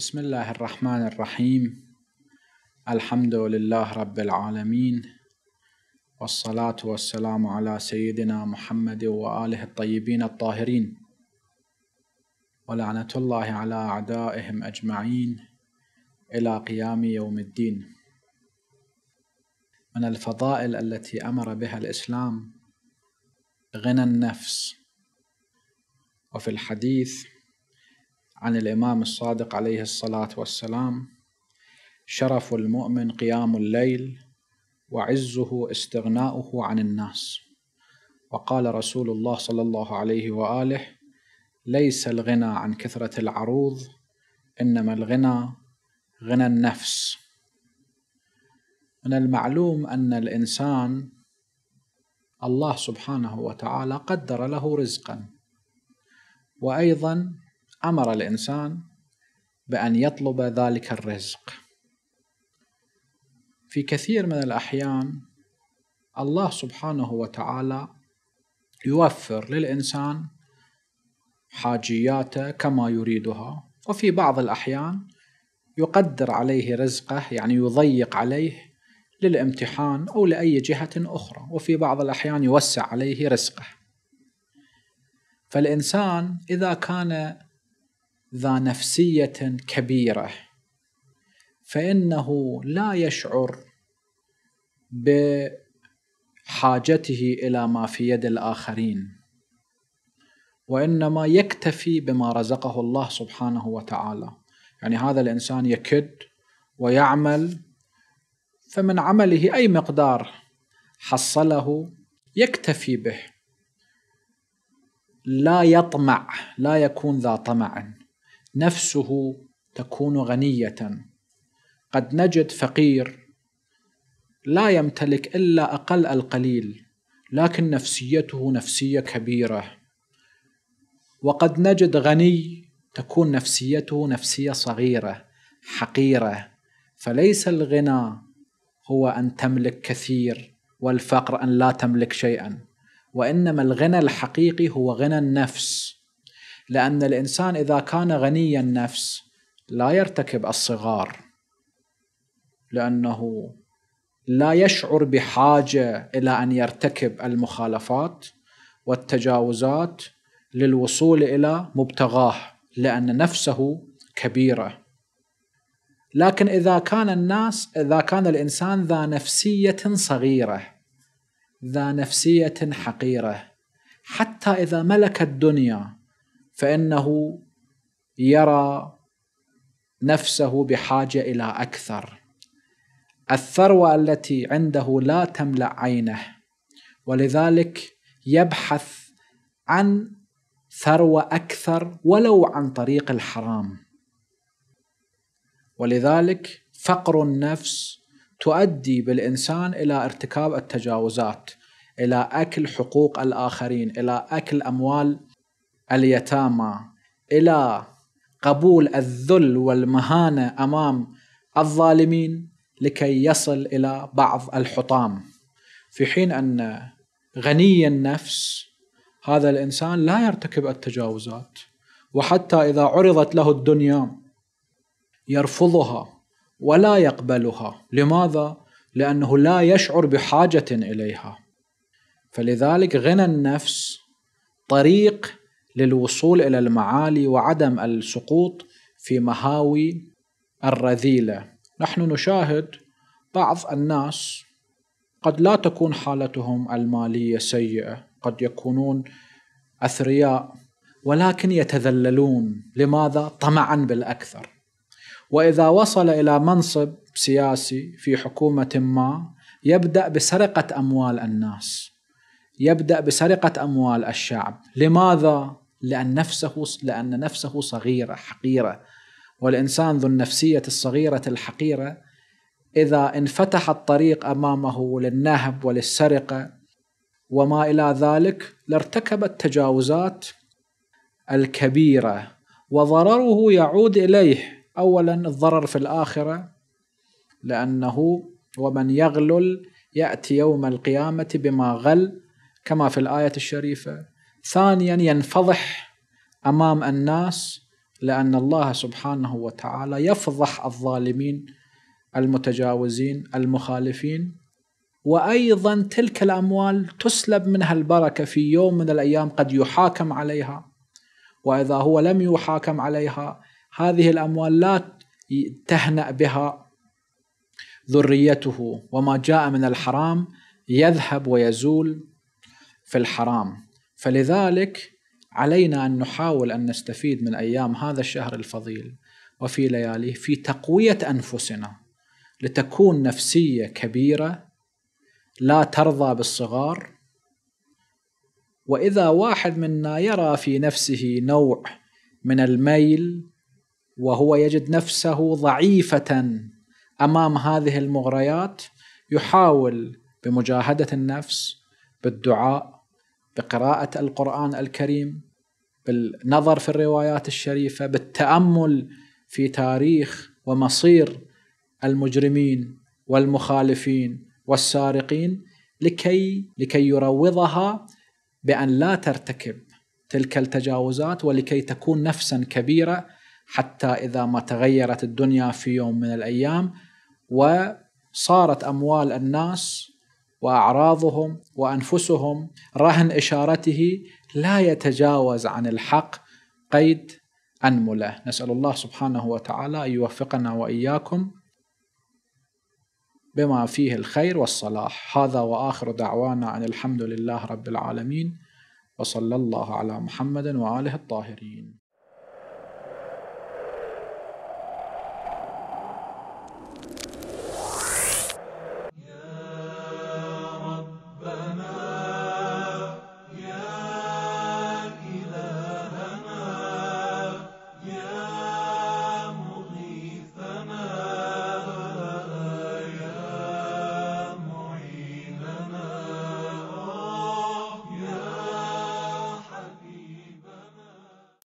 بسم الله الرحمن الرحيم الحمد لله رب العالمين والصلاة والسلام على سيدنا محمد وآله الطيبين الطاهرين ولعنة الله على أعدائهم أجمعين إلى قيام يوم الدين من الفضائل التي أمر بها الإسلام غنى النفس وفي الحديث عن الإمام الصادق عليه الصلاة والسلام شرف المؤمن قيام الليل وعزه استغناؤه عن الناس وقال رسول الله صلى الله عليه وآله ليس الغنى عن كثرة العروض إنما الغنى غنى النفس من المعلوم أن الإنسان الله سبحانه وتعالى قدر له رزقا وأيضا امر الانسان بان يطلب ذلك الرزق في كثير من الاحيان الله سبحانه وتعالى يوفر للانسان حاجياته كما يريدها وفي بعض الاحيان يقدر عليه رزقه يعني يضيق عليه للامتحان او لاي جهه اخرى وفي بعض الاحيان يوسع عليه رزقه فالانسان اذا كان ذا نفسيه كبيره فانه لا يشعر بحاجته الى ما في يد الاخرين وانما يكتفي بما رزقه الله سبحانه وتعالى يعني هذا الانسان يكد ويعمل فمن عمله اي مقدار حصله يكتفي به لا يطمع لا يكون ذا طمع نفسه تكون غنيه قد نجد فقير لا يمتلك الا اقل القليل لكن نفسيته نفسيه كبيره وقد نجد غني تكون نفسيته نفسيه صغيره حقيره فليس الغنى هو ان تملك كثير والفقر ان لا تملك شيئا وانما الغنى الحقيقي هو غنى النفس لأن الإنسان إذا كان غني النفس لا يرتكب الصغار لأنه لا يشعر بحاجة إلى أن يرتكب المخالفات والتجاوزات للوصول إلى مبتغاه لأن نفسه كبيرة لكن إذا كان الناس إذا كان الإنسان ذا نفسية صغيرة ذا نفسية حقيرة حتى إذا ملك الدنيا فانه يرى نفسه بحاجه الى اكثر الثروه التي عنده لا تملا عينه ولذلك يبحث عن ثروه اكثر ولو عن طريق الحرام ولذلك فقر النفس تؤدي بالانسان الى ارتكاب التجاوزات الى اكل حقوق الاخرين الى اكل اموال اليتامى الى قبول الذل والمهانه امام الظالمين لكي يصل الى بعض الحطام في حين ان غني النفس هذا الانسان لا يرتكب التجاوزات وحتى اذا عرضت له الدنيا يرفضها ولا يقبلها لماذا لانه لا يشعر بحاجه اليها فلذلك غنى النفس طريق للوصول الى المعالي وعدم السقوط في مهاوي الرذيله نحن نشاهد بعض الناس قد لا تكون حالتهم الماليه سيئه قد يكونون اثرياء ولكن يتذللون لماذا طمعا بالاكثر واذا وصل الى منصب سياسي في حكومه ما يبدا بسرقه اموال الناس يبدا بسرقه اموال الشعب لماذا لأن نفسه لأن نفسه صغيرة حقيرة والإنسان ذو النفسية الصغيرة الحقيرة إذا انفتح الطريق أمامه للنهب وللسرقة وما إلى ذلك لارتكب التجاوزات الكبيرة وضرره يعود إليه أولا الضرر في الآخرة لأنه ومن يغلل يأتي يوم القيامة بما غل كما في الآية الشريفة ثانيا ينفضح امام الناس لان الله سبحانه وتعالى يفضح الظالمين المتجاوزين المخالفين وايضا تلك الاموال تسلب منها البركه في يوم من الايام قد يحاكم عليها واذا هو لم يحاكم عليها هذه الاموال لا تهنأ بها ذريته وما جاء من الحرام يذهب ويزول في الحرام فلذلك علينا ان نحاول ان نستفيد من ايام هذا الشهر الفضيل وفي لياليه في تقويه انفسنا لتكون نفسيه كبيره لا ترضى بالصغار واذا واحد منا يرى في نفسه نوع من الميل وهو يجد نفسه ضعيفه امام هذه المغريات يحاول بمجاهده النفس بالدعاء بقراءة القرآن الكريم بالنظر في الروايات الشريفة بالتأمل في تاريخ ومصير المجرمين والمخالفين والسارقين لكي لكي يروضها بأن لا ترتكب تلك التجاوزات ولكي تكون نفسا كبيرة حتى إذا ما تغيرت الدنيا في يوم من الأيام وصارت أموال الناس واعراضهم وانفسهم رهن اشارته لا يتجاوز عن الحق قيد انمله نسال الله سبحانه وتعالى ان يوفقنا واياكم بما فيه الخير والصلاح هذا واخر دعوانا ان الحمد لله رب العالمين وصلى الله على محمد واله الطاهرين